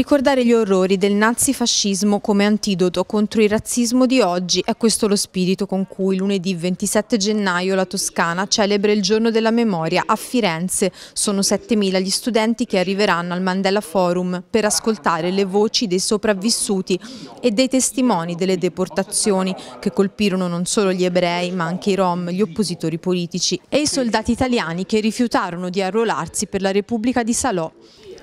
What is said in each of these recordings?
Ricordare gli orrori del nazifascismo come antidoto contro il razzismo di oggi è questo lo spirito con cui lunedì 27 gennaio la Toscana celebra il giorno della memoria a Firenze. Sono 7.000 gli studenti che arriveranno al Mandela Forum per ascoltare le voci dei sopravvissuti e dei testimoni delle deportazioni che colpirono non solo gli ebrei ma anche i rom, gli oppositori politici e i soldati italiani che rifiutarono di arruolarsi per la Repubblica di Salò.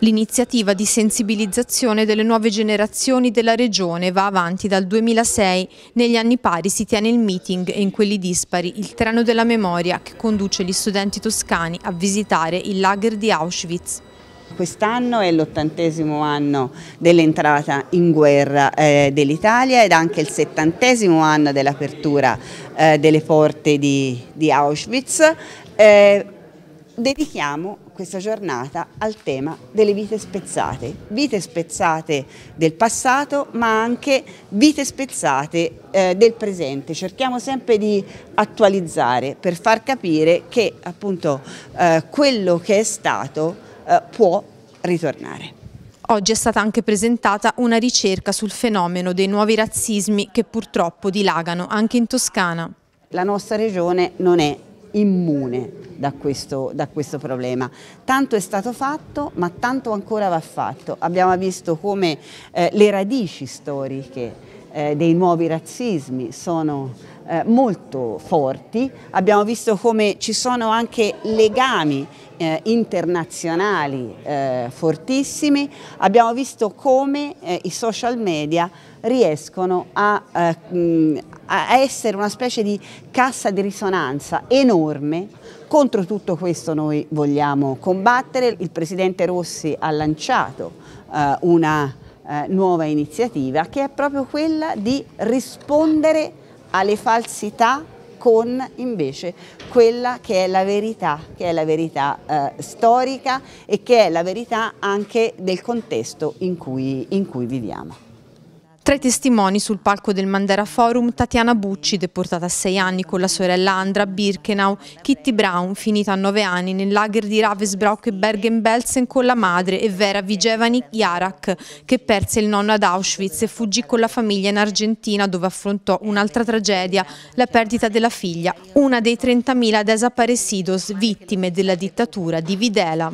L'iniziativa di sensibilizzazione delle nuove generazioni della Regione va avanti dal 2006. Negli anni pari si tiene il meeting e in quelli dispari il treno della memoria che conduce gli studenti toscani a visitare il lager di Auschwitz. Quest'anno è l'ottantesimo anno dell'entrata in guerra eh, dell'Italia ed anche il settantesimo anno dell'apertura eh, delle porte di, di Auschwitz. Eh, dedichiamo questa giornata al tema delle vite spezzate, vite spezzate del passato ma anche vite spezzate eh, del presente. Cerchiamo sempre di attualizzare per far capire che appunto eh, quello che è stato eh, può ritornare. Oggi è stata anche presentata una ricerca sul fenomeno dei nuovi razzismi che purtroppo dilagano anche in Toscana. La nostra regione non è immune da questo, da questo, problema. Tanto è stato fatto, ma tanto ancora va fatto. Abbiamo visto come eh, le radici storiche eh, dei nuovi razzismi sono eh, molto forti, abbiamo visto come ci sono anche legami eh, internazionali eh, fortissimi, abbiamo visto come eh, i social media riescono a, eh, a essere una specie di cassa di risonanza enorme Contro tutto questo noi vogliamo combattere, il Presidente Rossi ha lanciato eh, una eh, nuova iniziativa che è proprio quella di rispondere alle falsità con invece quella che è la verità, che è la verità eh, storica e che è la verità anche del contesto in cui, in cui viviamo. Tra i testimoni sul palco del Mandera Forum Tatiana Bucci, deportata a sei anni con la sorella Andra Birkenau, Kitty Brown, finita a nove anni nel lager di Ravensbrück e Bergen-Belsen con la madre e Vera Vigevani Jarak, che perse il nonno ad Auschwitz e fuggì con la famiglia in Argentina dove affrontò un'altra tragedia, la perdita della figlia, una dei 30.000 desaparecidos vittime della dittatura di Videla.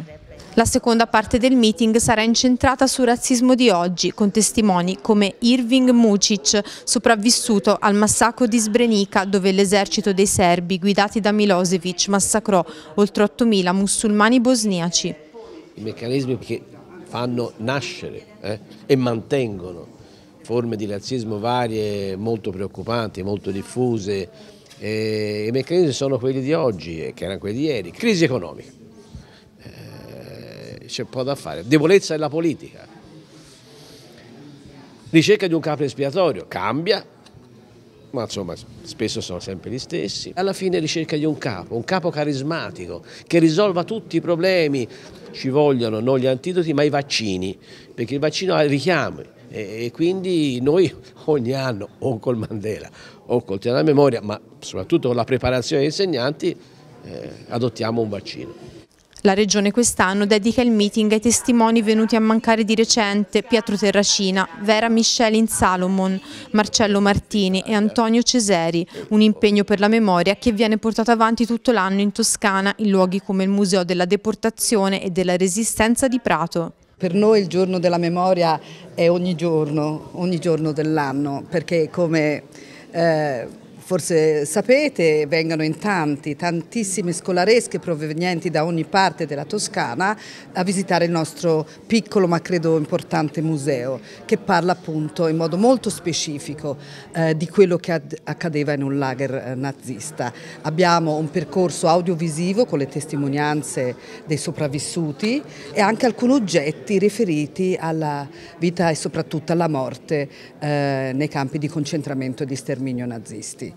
La seconda parte del meeting sarà incentrata sul razzismo di oggi, con testimoni come Irving Mucic, sopravvissuto al massacro di Sbrenica, dove l'esercito dei serbi, guidati da Milosevic, massacrò oltre 8.000 musulmani bosniaci. I meccanismi che fanno nascere eh, e mantengono forme di razzismo varie molto preoccupanti, molto diffuse, eh, i meccanismi sono quelli di oggi, eh, che erano quelli di ieri, crisi economica c'è poco da fare. Debolezza della politica. Ricerca di un capo espiatorio, cambia, ma insomma spesso sono sempre gli stessi. Alla fine ricerca di un capo, un capo carismatico che risolva tutti i problemi. Ci vogliono non gli antidoti ma i vaccini, perché il vaccino ha richiami e, quindi noi ogni anno o col Mandela o col della Memoria, ma soprattutto con la preparazione degli insegnanti, eh, adottiamo un vaccino. La Regione quest'anno dedica il meeting ai testimoni venuti a mancare di recente Pietro Terracina, Vera Michelin Salomon, Marcello Martini e Antonio Ceseri, un impegno per la memoria che viene portato avanti tutto l'anno in Toscana in luoghi come il Museo della Deportazione e della Resistenza di Prato. Per noi il giorno della memoria è ogni giorno, ogni giorno dell'anno, perché come... Eh, forse sapete, vengono in tanti, tantissime scolaresche provenienti da ogni parte della Toscana a visitare il nostro piccolo ma credo importante museo che parla appunto in modo molto specifico eh, di quello che accadeva in un lager eh, nazista. Abbiamo un percorso audiovisivo con le testimonianze dei sopravvissuti e anche alcuni oggetti riferiti alla vita e soprattutto alla morte eh, nei campi di concentramento e di sterminio nazisti.